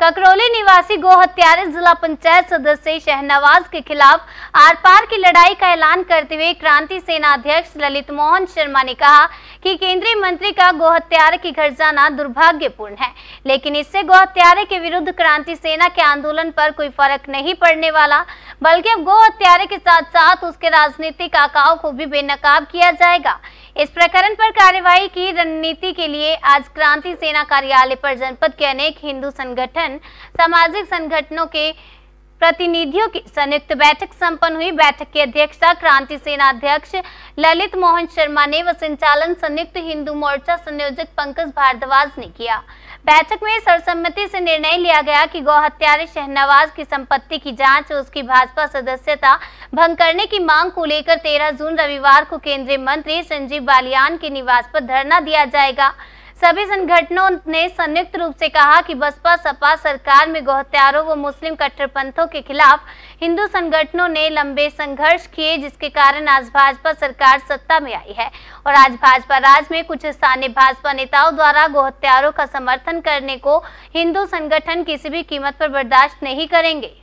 ककरौली निवासी गोहत्यारे जिला पंचायत सदस्य शहनवाज के खिलाफ आर पार की लड़ाई का ऐलान करते हुए क्रांति सेना अध्यक्ष ललित मोहन शर्मा ने कहा कि केंद्रीय मंत्री का गोहत्यारे के घर जाना दुर्भाग्यपूर्ण है लेकिन इससे गोहत्यारे के विरुद्ध क्रांति सेना के आंदोलन पर कोई फर्क नहीं पड़ने वाला बल्कि अब गोहत्यारे के साथ साथ उसके राजनीतिक आकाओं को भी बेनकाब किया जाएगा इस प्रकरण पर कार्यवाही की रणनीति के लिए आज क्रांति सेना कार्यालय पर जनपद के अनेक हिंदू संगठन सामाजिक संगठनों के प्रतिनिधियों की संयुक्त बैठक संपन्न हुई बैठक की अध्यक्षता क्रांति सेना अध्यक्ष ललित मोहन शर्मा ने व संचालन संयुक्त हिंदू मोर्चा संयोजक पंकज भारद्वाज ने किया बैठक में सर्वसम्मति से निर्णय लिया गया कि गौ हत्यारे शहनवाज की संपत्ति की जांच और उसकी भाजपा सदस्यता भंग करने की मांग को लेकर 13 जून रविवार को केंद्रीय मंत्री संजीव बालियान के निवास पर धरना दिया जाएगा सभी संगठनों ने संयुक्त रूप से कहा कि बसपा सपा सरकार में गोहत्यारों व मुस्लिम कट्टरपंथों के खिलाफ हिंदू संगठनों ने लंबे संघर्ष किए जिसके कारण आज भाजपा सरकार सत्ता में आई है और आज भाजपा राज में कुछ स्थानीय भाजपा नेताओं द्वारा गोहत्यारों का समर्थन करने को हिंदू संगठन किसी भी कीमत पर बर्दाश्त नहीं करेंगे